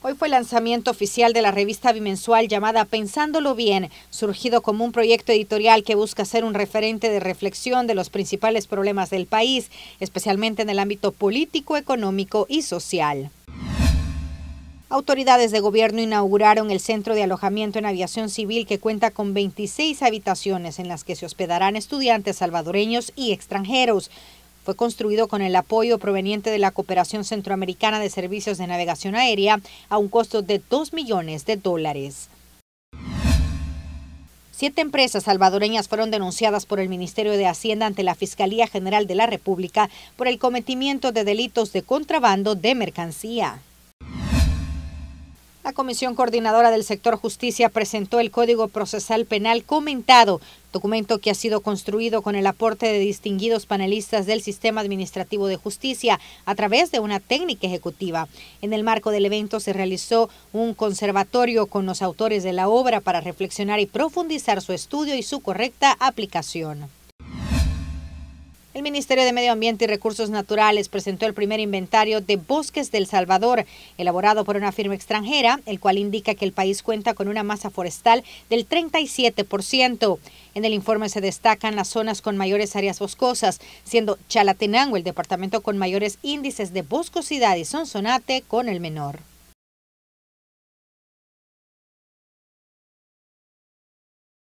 Hoy fue el lanzamiento oficial de la revista bimensual llamada Pensándolo Bien, surgido como un proyecto editorial que busca ser un referente de reflexión de los principales problemas del país, especialmente en el ámbito político, económico y social. Autoridades de gobierno inauguraron el centro de alojamiento en aviación civil que cuenta con 26 habitaciones en las que se hospedarán estudiantes salvadoreños y extranjeros. Fue construido con el apoyo proveniente de la Cooperación Centroamericana de Servicios de Navegación Aérea a un costo de 2 millones de dólares. Siete empresas salvadoreñas fueron denunciadas por el Ministerio de Hacienda ante la Fiscalía General de la República por el cometimiento de delitos de contrabando de mercancía. La Comisión Coordinadora del Sector Justicia presentó el Código Procesal Penal comentado, documento que ha sido construido con el aporte de distinguidos panelistas del Sistema Administrativo de Justicia a través de una técnica ejecutiva. En el marco del evento se realizó un conservatorio con los autores de la obra para reflexionar y profundizar su estudio y su correcta aplicación. El Ministerio de Medio Ambiente y Recursos Naturales presentó el primer inventario de bosques del Salvador, elaborado por una firma extranjera, el cual indica que el país cuenta con una masa forestal del 37%. En el informe se destacan las zonas con mayores áreas boscosas, siendo Chalatenango el departamento con mayores índices de boscosidad y Sonsonate con el menor.